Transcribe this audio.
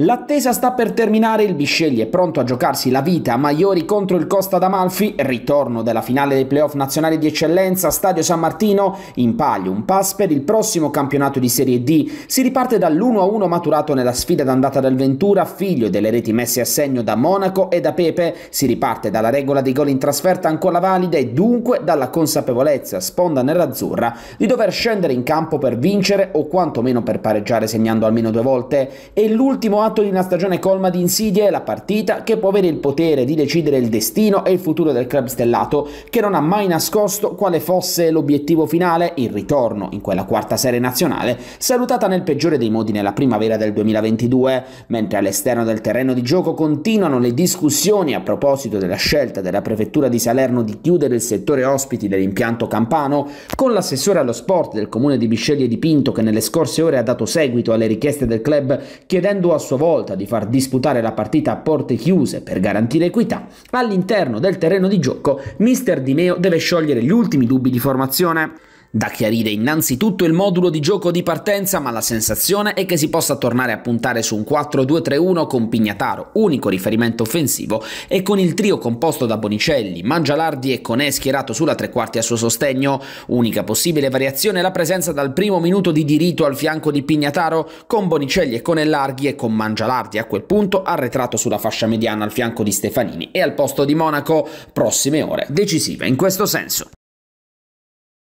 L'attesa sta per terminare, il Bisceglie è pronto a giocarsi la vita, Maiori contro il Costa d'Amalfi, ritorno della finale dei playoff nazionali di eccellenza, Stadio San Martino, in palio un pass per il prossimo campionato di Serie D. Si riparte dall'1-1 maturato nella sfida d'andata del Ventura, figlio delle reti messe a segno da Monaco e da Pepe, si riparte dalla regola dei gol in trasferta ancora valida e dunque dalla consapevolezza, sponda nell'azzurra, di dover scendere in campo per vincere o quantomeno per pareggiare segnando almeno due volte. E l'ultimo atto di una stagione colma di insidie, la partita che può avere il potere di decidere il destino e il futuro del club stellato, che non ha mai nascosto quale fosse l'obiettivo finale, il ritorno in quella quarta serie nazionale, salutata nel peggiore dei modi nella primavera del 2022, mentre all'esterno del terreno di gioco continuano le discussioni a proposito della scelta della prefettura di Salerno di chiudere il settore ospiti dell'impianto campano, con l'assessore allo sport del comune di Bisceglie di Pinto che nelle scorse ore ha dato seguito alle richieste del club chiedendo a sua volta di far disputare la partita a porte chiuse per garantire equità, all'interno del terreno di gioco mister Di Meo deve sciogliere gli ultimi dubbi di formazione. Da chiarire innanzitutto il modulo di gioco di partenza, ma la sensazione è che si possa tornare a puntare su un 4-2-3-1 con Pignataro, unico riferimento offensivo, e con il trio composto da Bonicelli, Mangialardi e Conè schierato sulla tre quarti a suo sostegno. Unica possibile variazione è la presenza dal primo minuto di diritto al fianco di Pignataro, con Bonicelli e Conè larghi e con Mangialardi a quel punto arretrato sulla fascia mediana al fianco di Stefanini e al posto di Monaco. Prossime ore decisive in questo senso.